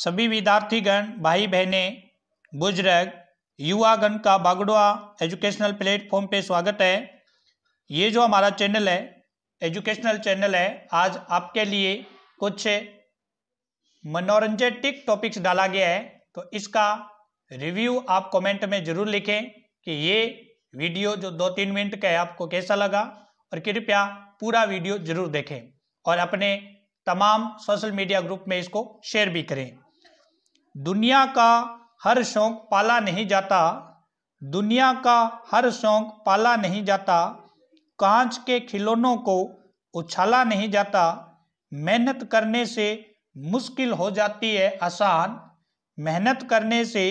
सभी विद्यार्थीगण भाई बहनें बुजुर्ग युवागण का बागड़ुआ एजुकेशनल प्लेटफॉर्म पे स्वागत है ये जो हमारा चैनल है एजुकेशनल चैनल है आज आपके लिए कुछ मनोरंजेटिक टॉपिक्स डाला गया है तो इसका रिव्यू आप कमेंट में ज़रूर लिखें कि ये वीडियो जो दो तीन मिनट का है आपको कैसा लगा और कृपया पूरा वीडियो जरूर देखें और अपने तमाम सोशल मीडिया ग्रुप में इसको शेयर भी करें दुनिया का हर शौक पाला नहीं जाता दुनिया का हर शौक पाला नहीं जाता कांच के खिलौनों को उछाला नहीं जाता मेहनत करने से मुश्किल हो जाती है आसान मेहनत करने से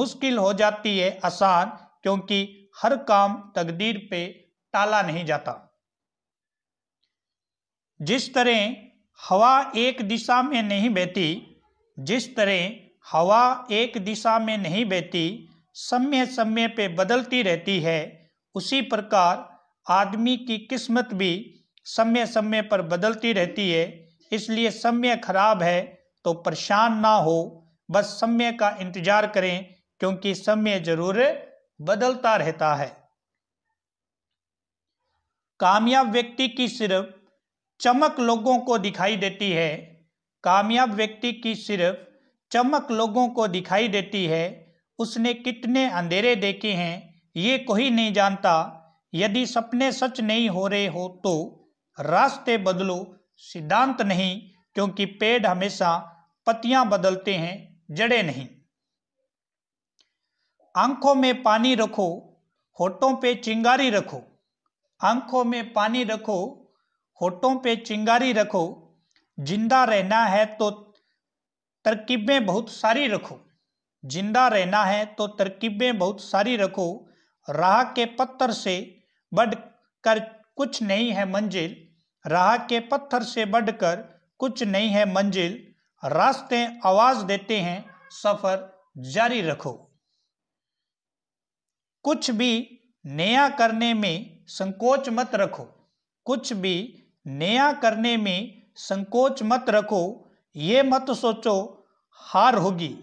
मुश्किल हो जाती है आसान क्योंकि हर काम तकदीर पे टाला नहीं जाता जिस तरह हवा एक दिशा में नहीं बहती जिस तरह हवा एक दिशा में नहीं बहती समय समय पे बदलती रहती है उसी प्रकार आदमी की किस्मत भी समय समय पर बदलती रहती है इसलिए समय खराब है तो परेशान ना हो बस समय का इंतजार करें क्योंकि समय जरूर बदलता रहता है कामयाब व्यक्ति की सिर्फ चमक लोगों को दिखाई देती है कामयाब व्यक्ति की सिर्फ चमक लोगों को दिखाई देती है उसने कितने अंधेरे देखे हैं ये कोई नहीं जानता यदि सपने सच नहीं हो रहे हो तो रास्ते बदलो सिद्धांत नहीं क्योंकि पेड़ हमेशा पत्तियां बदलते हैं जड़े नहीं आंखों में पानी रखो होठों पे चिंगारी रखो आंखों में पानी रखो होठों पे चिंगारी रखो जिंदा रहना है तो तरकीबें बहुत सारी रखो जिंदा रहना है तो तरकीबें बहुत सारी रखो राह के पत्थर से बढ़ कर कुछ नहीं है मंजिल राह के पत्थर से बढ़कर कुछ नहीं है मंजिल रास्ते आवाज देते हैं सफर जारी रखो कुछ भी नया करने में संकोच मत रखो कुछ भी नया करने में संकोच मत रखो ये मत सोचो हार होगी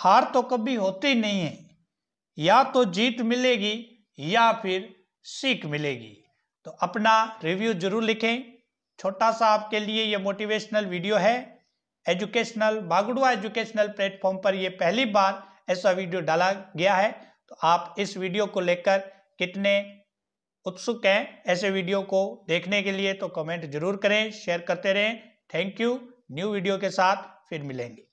हार तो कभी होती नहीं है या तो जीत मिलेगी या फिर सीख मिलेगी तो अपना रिव्यू जरूर लिखें छोटा सा आपके लिए ये मोटिवेशनल वीडियो है एजुकेशनल बागुड़वा एजुकेशनल प्लेटफॉर्म पर यह पहली बार ऐसा वीडियो डाला गया है तो आप इस वीडियो को लेकर कितने उत्सुक हैं ऐसे वीडियो को देखने के लिए तो कमेंट जरूर करें शेयर करते रहें थैंक यू न्यू वीडियो के साथ फिर मिलेंगे